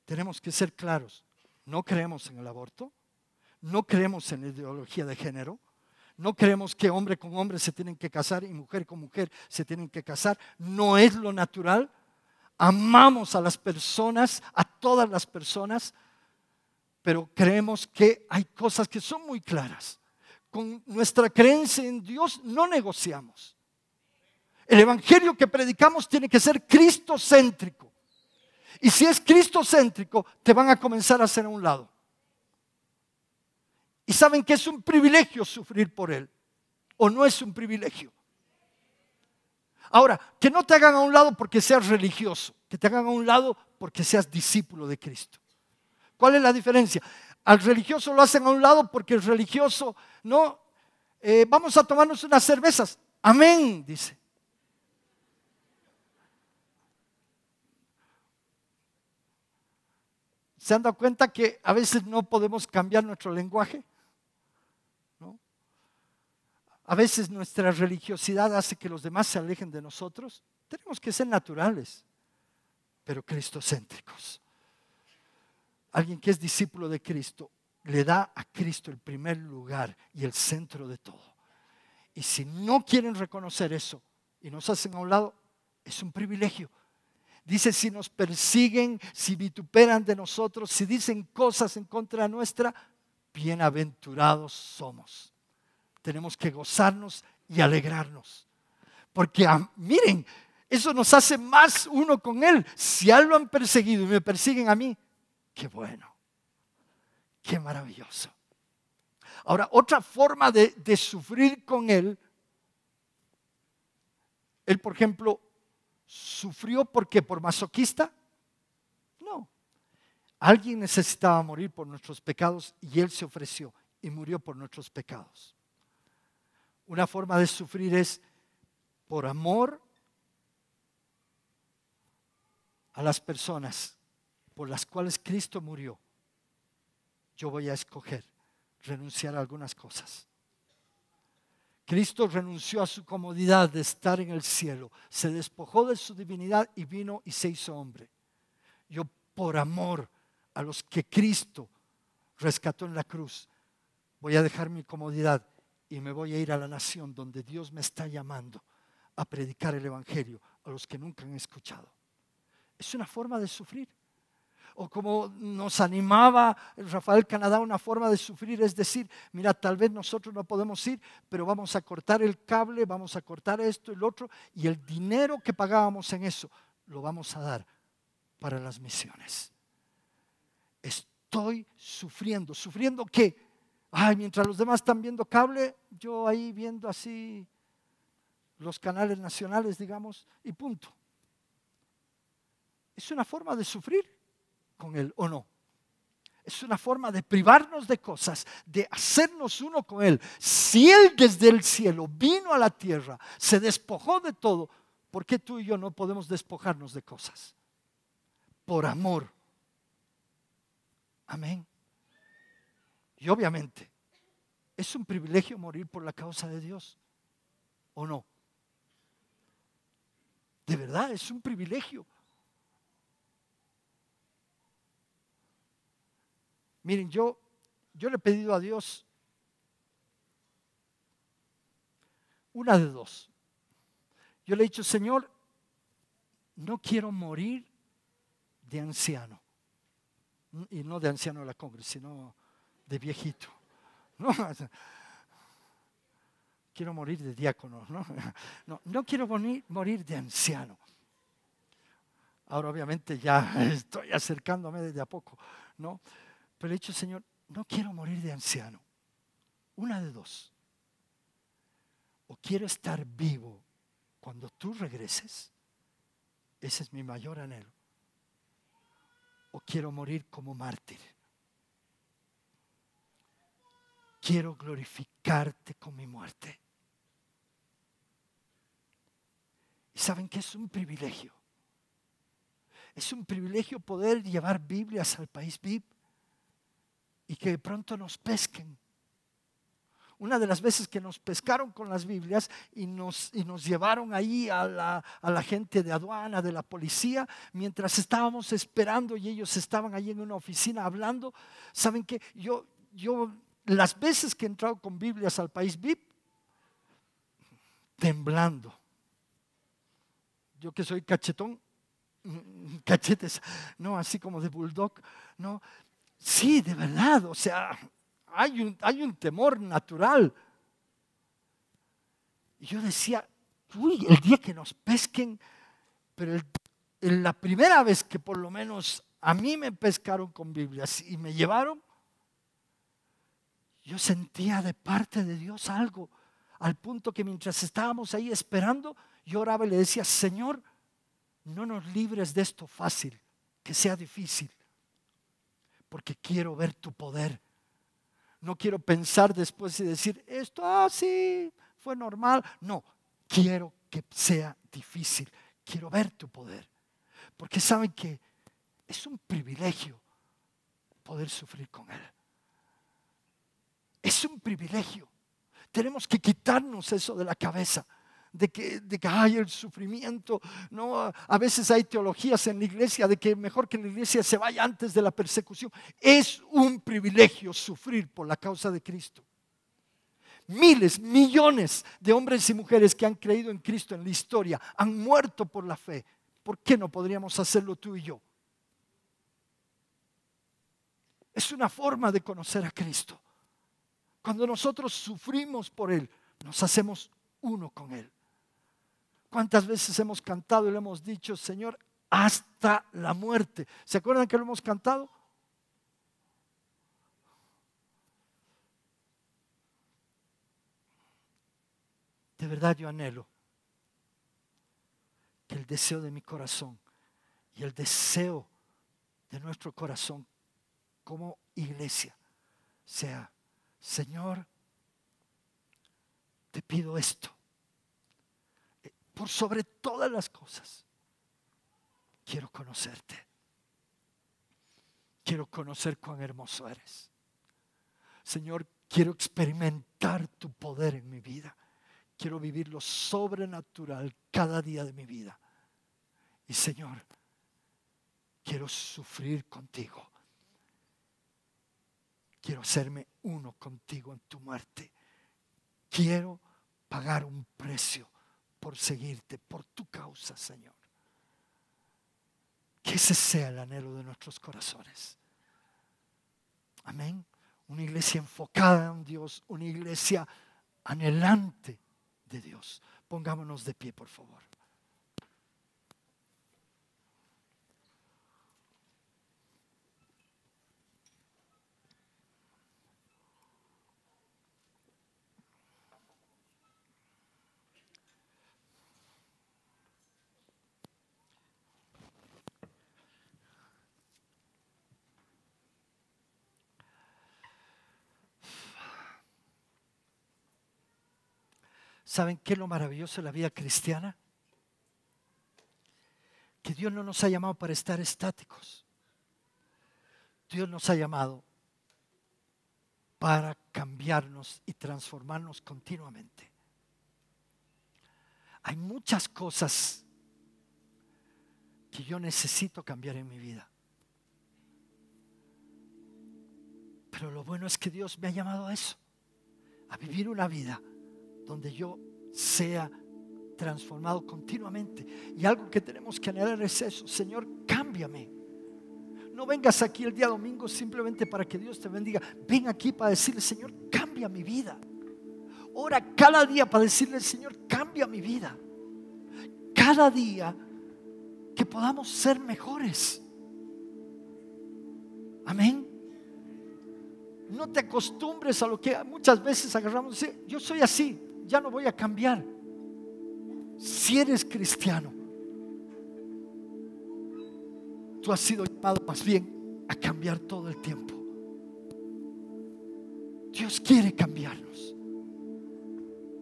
S1: Tenemos que ser claros. No creemos en el aborto, no creemos en la ideología de género, no creemos que hombre con hombre se tienen que casar y mujer con mujer se tienen que casar. No es lo natural. Amamos a las personas, a todas las personas pero creemos que hay cosas que son muy claras. Con nuestra creencia en Dios no negociamos. El Evangelio que predicamos tiene que ser cristocéntrico. Y si es cristocéntrico, te van a comenzar a hacer a un lado. Y saben que es un privilegio sufrir por Él. O no es un privilegio. Ahora, que no te hagan a un lado porque seas religioso, que te hagan a un lado porque seas discípulo de Cristo. ¿Cuál es la diferencia? Al religioso lo hacen a un lado porque el religioso, no, eh, vamos a tomarnos unas cervezas. Amén, dice. ¿Se han dado cuenta que a veces no podemos cambiar nuestro lenguaje? A veces nuestra religiosidad hace que los demás se alejen de nosotros. Tenemos que ser naturales, pero cristocéntricos alguien que es discípulo de Cristo le da a Cristo el primer lugar y el centro de todo. Y si no quieren reconocer eso y nos hacen a un lado, es un privilegio. Dice, si nos persiguen, si vituperan de nosotros, si dicen cosas en contra nuestra, bienaventurados somos. Tenemos que gozarnos y alegrarnos. Porque ah, miren, eso nos hace más uno con Él. Si a lo han perseguido y me persiguen a mí, Qué bueno. Qué maravilloso. Ahora, otra forma de, sufrir con Él, Él, por ejemplo, sufrió porque por masoquista. No. Alguien necesitaba morir por nuestros pecados y Él se ofreció y murió por nuestros pecados. Una forma de sufrir es por amor a las personas por las cuales Cristo murió, yo voy a escoger renunciar a algunas cosas. Cristo renunció a su comodidad de estar en el cielo, se despojó de su divinidad y vino y se hizo hombre. Yo por amor a los que Cristo rescató en la cruz, voy a dejar mi comodidad y me voy a ir a la nación donde Dios me está llamando a predicar el Evangelio a los que nunca han escuchado. Es una forma de sufrir o como nos animaba Rafael Canadá, una forma de sufrir es decir, mira, tal vez nosotros no podemos ir, pero vamos a cortar el cable, vamos a cortar esto el otro, y el dinero que pagábamos en eso lo vamos a dar para las misiones. Estoy sufriendo, sufriendo qué? Ay, mientras los demás están viendo cable, yo ahí viendo así los canales nacionales, digamos, y punto. Es una forma de sufrir con Él o no. Es una forma de privarnos de cosas, de hacernos uno con Él. Si Él desde el cielo vino a la tierra, se despojó de todo, ¿por qué tú y yo no podemos despojarnos de cosas? Por amor. Amén. Y obviamente, es un privilegio morir por la causa de Dios, ¿o no? De verdad, es un privilegio. Miren, yo, yo le he pedido a Dios una de dos. Yo le he dicho, Señor, no quiero morir de anciano. Y no de anciano de la congre, sino de viejito. Quiero morir de diácono. ¿no? No, no quiero morir de anciano. Ahora obviamente ya estoy acercándome desde a poco. ¿no? Pero he dicho, Señor, no quiero morir de anciano. Una de dos. O quiero estar vivo cuando tú regreses. Ese es mi mayor anhelo. O quiero morir como mártir. Quiero glorificarte con mi muerte. Y saben que es un privilegio. Es un privilegio poder llevar Biblias al país vivo y que de pronto nos pesquen. Una de las veces que nos pescaron con las Biblias y nos, y nos llevaron ahí a la, gente de aduana, de la policía, mientras estábamos esperando y ellos estaban ahí en una oficina hablando, ¿saben qué? Yo, yo las veces que he entrado con Biblias al país VIP, temblando. Yo que soy cachetón, mm, mm, cachetes, no, así como de bulldog, no, Sí, de verdad, o sea, hay un, temor natural. Y yo decía, uy, el día que nos pesquen, pero la primera vez que por lo menos a mí me pescaron con Biblia y me llevaron, yo sentía de parte de Dios algo, al punto que mientras estábamos ahí esperando, yo oraba y le decía, Señor, no nos libres de esto fácil, que sea difícil porque quiero ver tu poder. No quiero pensar después y decir, esto ah sí, fue normal. No, quiero que sea difícil. Quiero ver tu poder. Porque saben que es un privilegio poder sufrir con Él. Es un privilegio. Tenemos que quitarnos eso de la cabeza de que, hay el sufrimiento, ¿no? A veces hay teologías en la iglesia de que mejor que la iglesia se vaya antes de la persecución. Es un privilegio sufrir por la causa de Cristo. Miles, millones de hombres y mujeres que han creído en Cristo en la historia han muerto por la fe. ¿Por qué no podríamos hacerlo tú y yo? Es una forma de conocer a Cristo. Cuando nosotros sufrimos por Él, nos hacemos uno con Él. ¿Cuántas veces hemos cantado y le hemos dicho, Señor, hasta la muerte? ¿Se acuerdan que lo hemos cantado? De verdad yo anhelo que el deseo de mi corazón y el deseo de nuestro corazón como iglesia sea, Señor, te pido esto por sobre todas las cosas. Quiero conocerte. Quiero conocer cuán hermoso eres. Señor, quiero experimentar tu poder en mi vida. Quiero vivir lo sobrenatural cada día de mi vida. Y Señor, quiero sufrir contigo. Quiero hacerme uno contigo en tu muerte. Quiero pagar un precio por seguirte, por tu causa, Señor. Que ese sea el anhelo de nuestros corazones. Amén. Una iglesia enfocada en Dios, una iglesia anhelante de Dios. Pongámonos de pie, por favor. ¿Saben qué es lo maravilloso de la vida cristiana? Que Dios no nos ha llamado para estar estáticos. Dios nos ha llamado para cambiarnos y transformarnos continuamente. Hay muchas cosas que yo necesito cambiar en mi vida. Pero lo bueno es que Dios me ha llamado a eso, a vivir una vida donde yo sea transformado continuamente. Y algo que tenemos que anhelar es eso, Señor, cámbiame. No vengas aquí el día domingo simplemente para que Dios te bendiga. Ven aquí para decirle, Señor, cambia mi vida. Ora cada día para decirle, Señor, cambia mi vida. Cada día que podamos ser mejores. Amén. No te acostumbres a lo que muchas veces agarramos. Yo soy así ya no voy a cambiar. Si eres cristiano, tú has sido llamado más bien a cambiar todo el tiempo. Dios quiere cambiarnos.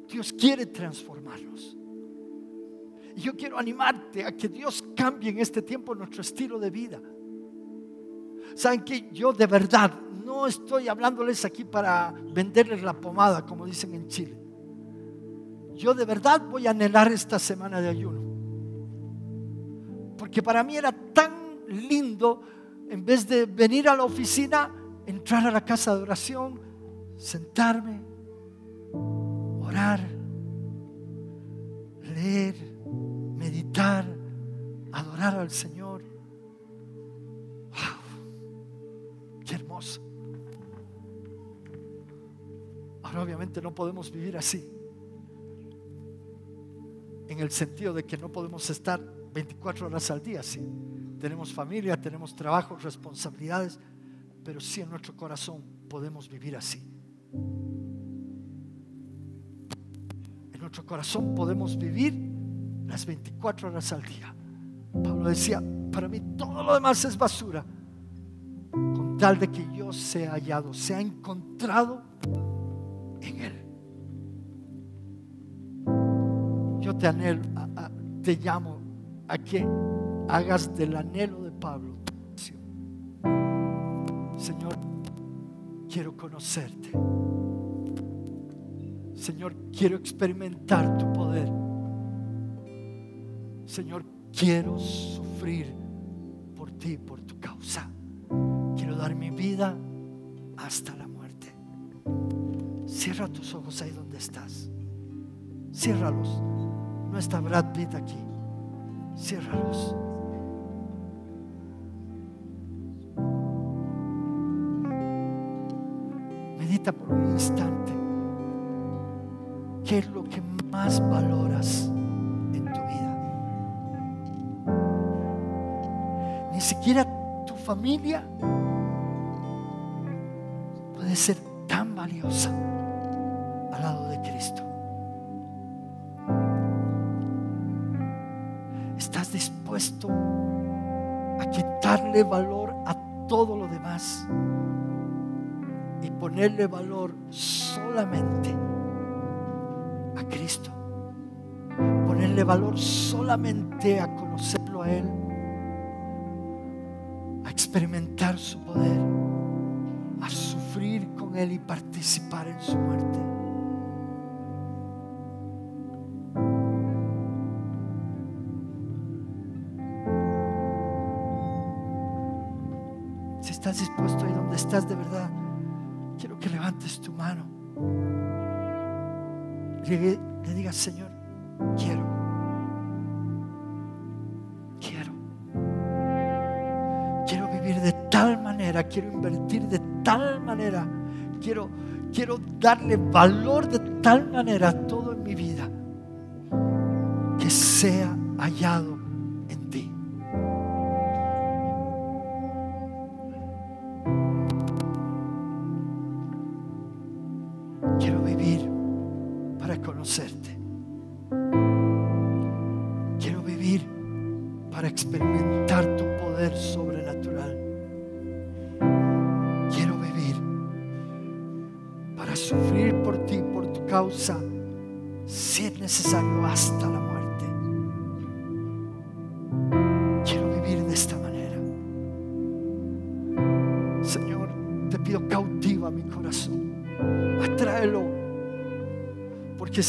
S1: Dios quiere transformarnos. Y yo quiero animarte a que Dios cambie en este tiempo nuestro estilo de vida. Saben que yo de verdad no estoy hablándoles aquí para venderles la pomada, como dicen en Chile yo de verdad voy a anhelar esta semana de ayuno. Porque para mí era tan lindo, en vez de venir a la oficina, entrar a la casa de oración, sentarme, orar, leer, meditar, adorar al Señor. ¡Wow! ¡Qué hermoso! Ahora obviamente no podemos vivir así en el sentido de que no podemos estar 24 horas al día, sí. Tenemos familia, tenemos trabajo, responsabilidades, pero sí en nuestro corazón podemos vivir así. En nuestro corazón podemos vivir las 24 horas al día. Pablo decía, para mí todo lo demás es basura, con tal de que yo sea hallado, sea encontrado en Él. te anhelo, te llamo a que hagas del anhelo de Pablo. Señor, quiero conocerte. Señor, quiero experimentar tu poder. Señor, quiero sufrir por ti, por tu causa. Quiero dar mi vida hasta la muerte. Cierra tus ojos ahí donde estás. Ciérralos. Esta está Brad aquí. Ciérralos. Medita por un instante. ¿Qué es lo que más valoras en tu vida? Ni siquiera tu familia puede ser tan valiosa. valor a todo lo demás y ponerle valor solamente a Cristo. Ponerle valor solamente a conocerlo a Él, a experimentar su poder, a sufrir con Él y participar en su muerte. dispuesto ahí donde estás de verdad, quiero que levantes tu mano. Le, le digas, Señor, quiero. Quiero. Quiero vivir de tal manera, quiero invertir de tal manera, quiero, quiero darle valor de tal manera a todo en mi vida que sea hallado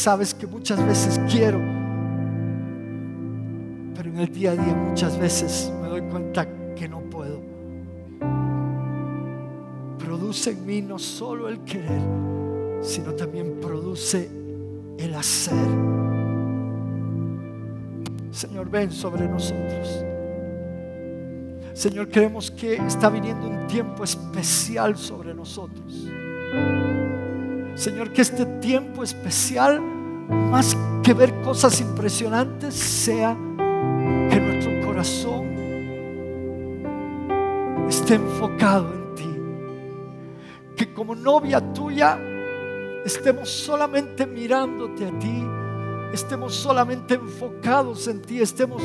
S1: sabes que muchas veces quiero, pero en el día a día muchas veces me doy cuenta que no puedo. Produce en mí no solo el querer, sino también produce el hacer. Señor, ven sobre nosotros. Señor, creemos que está viniendo un tiempo especial sobre nosotros. Señor, que este tiempo especial más que ver cosas impresionantes, sea que nuestro corazón esté enfocado en ti. Que como novia tuya estemos solamente mirándote a ti, estemos solamente enfocados en ti, estemos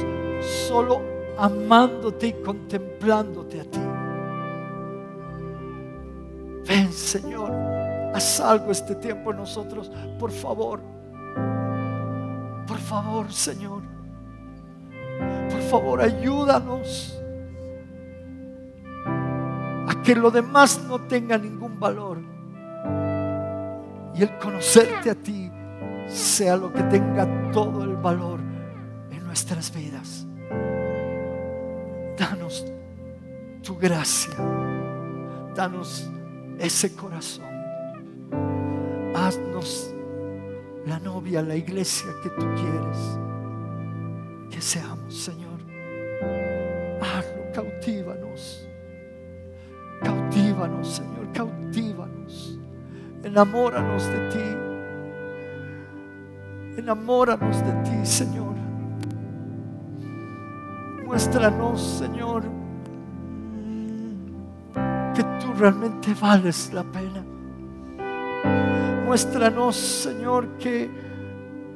S1: solo amándote y contemplándote a ti. Ven, Señor, haz algo este tiempo en nosotros, por favor favor, Señor. Por favor, ayúdanos a que lo demás no tenga ningún valor. Y el conocerte a ti sea lo que tenga todo el valor en nuestras vidas. Danos tu gracia. Danos ese corazón. Haznos la novia, la iglesia que tú quieres que seamos, Señor. Hazlo, cautívanos. Cautívanos, Señor, cautívanos. Enamóranos de ti. Enamóranos de ti, Señor. Muéstranos, Señor, que tú realmente vales la pena. Muéstranos, Señor, que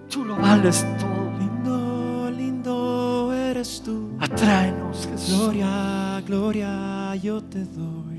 S1: tú lo vales todo. Lindo, lindo eres tú. Atráenos, Jesús. Gloria, gloria, yo te doy.